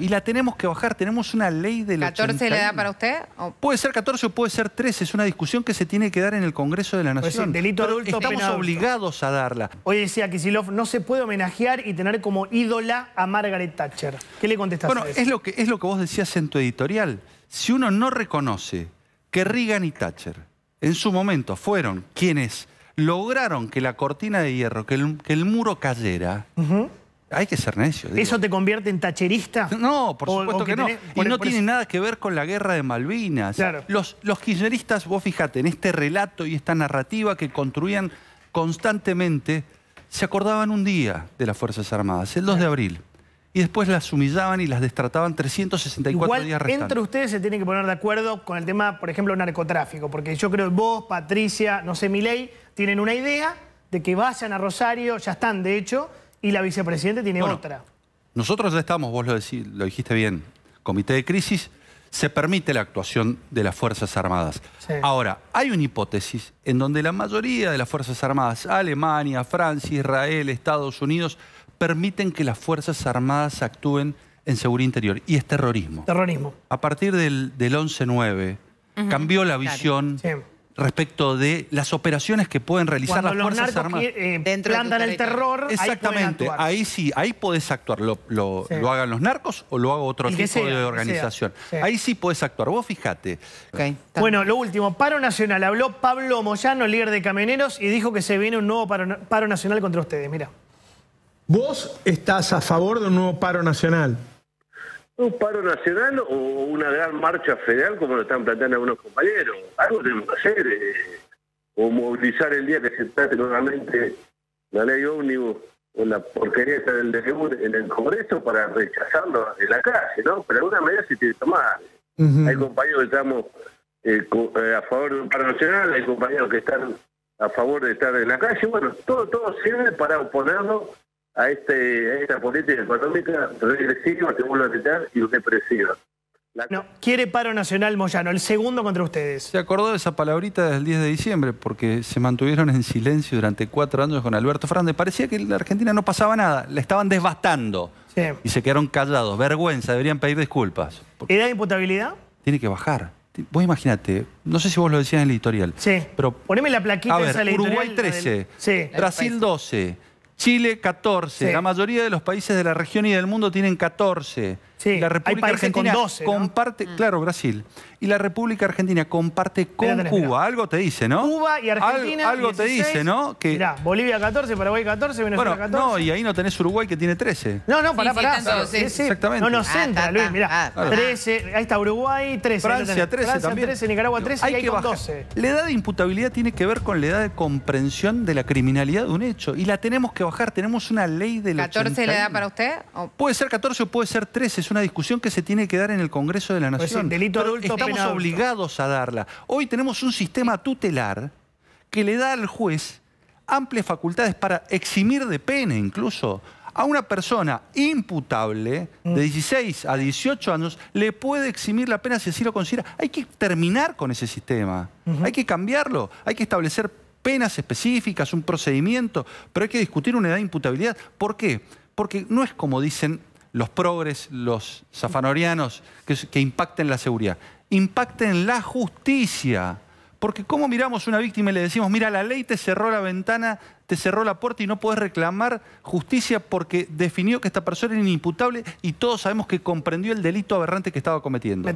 y la tenemos que bajar. Tenemos una ley del ¿14 le da para usted? Puede ser 14 o puede ser 13. Es una discusión que se tiene que dar en el Congreso de la Nación. delito adulto, Estamos obligados a darla. Hoy decía Kisilov, no se puede homenajear y tener como ídola a Margaret Thatcher. ¿Qué le contestas bueno, Es lo, que, es lo que vos decías en tu editorial. Si uno no reconoce que Reagan y Thatcher en su momento fueron quienes lograron que la cortina de hierro, que el, muro cayera... Hay que ser necio. ¿Eso te convierte en tacherista? No, por supuesto que, no. y no tiene nada que ver con la guerra de Malvinas. Los, los vos fijate, en este relato y esta narrativa que construían constantemente, se acordaban un día de las Fuerzas Armadas, el 2 de abril. Y después las humillaban y las destrataban 364 días restantes. entre ustedes se tienen que poner de acuerdo con el tema, por ejemplo, narcotráfico. Porque yo creo que vos, Patricia, no sé, Milei, tienen una idea de que vayan a Rosario, ya están, de hecho, y la vicepresidenta tiene otra. Nosotros ya estamos, vos lo, lo dijiste bien, comité de crisis, se permite la actuación de las Fuerzas Armadas. Ahora, hay una hipótesis en donde la mayoría de las Fuerzas Armadas, Alemania, Francia, Israel, Estados Unidos, permiten que las Fuerzas Armadas actúen en seguridad interior. Y es terrorismo. Terrorismo. A partir del, 11-9 cambió la visión respecto de las operaciones que pueden realizar las Fuerzas Armadas. el terror. Exactamente, ahí, sí, ahí podés actuar. Lo, hagan los narcos o lo haga otro tipo de organización. Ahí sí podés actuar. Vos fijate. bueno, lo último, paro nacional. Habló Pablo Moyano, líder de camioneros, y dijo que se viene un nuevo paro nacional contra ustedes. Mira. Vos estás a favor de un nuevo paro nacional un paro nacional o una gran marcha federal como lo están planteando algunos compañeros. Algo tenemos que hacer, eh, o movilizar el día que se trate nuevamente la ley ómnibus o la porquería del en el Congreso para rechazarlo en la calle, ¿no? Pero alguna medida se tiene que tomar. Hay compañeros que estamos eh, eh, a favor de un paro nacional, hay compañeros que están a favor de estar en la calle. Bueno, todo, todo sirve para oponernos a, este, esta política económica regresiva según a y represiva. La... No, quiere paro nacional Moyano, el segundo contra ustedes. Se acordó de esa palabrita del 10 de diciembre, porque se mantuvieron en silencio durante cuatro años con Alberto Fernández. Parecía que en la Argentina no pasaba nada, la estaban devastando. Y se quedaron callados. Vergüenza, deberían pedir disculpas. edad de imputabilidad? Tiene que bajar. Vos imagínate, no sé si vos lo decías en el editorial. Sí. Pero, Poneme la plaquita a ver, Uruguay 13, Brasil 12. Chile 14, la mayoría de los países de la región y del mundo tienen 14. Sí, la República Argentina con 12, comparte, mm. claro, Brasil. Y la República Argentina comparte con Cuba. Algo te dice, ¿no? Cuba y Argentina. algo te dice, ¿no? Que... Mirá, Bolivia 14, Paraguay 14, Venezuela bueno, 14. No, y ahí no tenés Uruguay que tiene 13. No, no, pará, sí, pará. Sí, exactamente. No nos centra, ah, Luis, mirá. 13, ah, ahí está Uruguay, 13. Francia 13 Francia, también. 13, Nicaragua 13 hay y ahí con 12. La edad de imputabilidad tiene que ver con la edad de comprensión de la criminalidad de un hecho. Y la tenemos que bajar. Tenemos una ley de la. ¿14 le da para usted? Puede ser 14 o puede ser 13 una discusión que se tiene que dar en el Congreso de la pues Nación. Pues delito adulto, Estamos obligados a darla. Hoy tenemos un sistema tutelar que le da al juez amplias facultades para eximir de pena incluso a una persona imputable de 16 mm. a 18 años le puede eximir la pena si así lo considera. Hay que terminar con ese sistema, hay que cambiarlo, hay que establecer penas específicas, un procedimiento, pero hay que discutir una edad de imputabilidad. ¿Por qué? Porque no es como dicen los progres, los zafanorianos, que, impacten la seguridad. Impacten la justicia. Porque cómo miramos a una víctima y le decimos, mira, la ley te cerró la ventana, te cerró la puerta y no puedes reclamar justicia porque definió que esta persona era inimputable y todos sabemos que comprendió el delito aberrante que estaba cometiendo.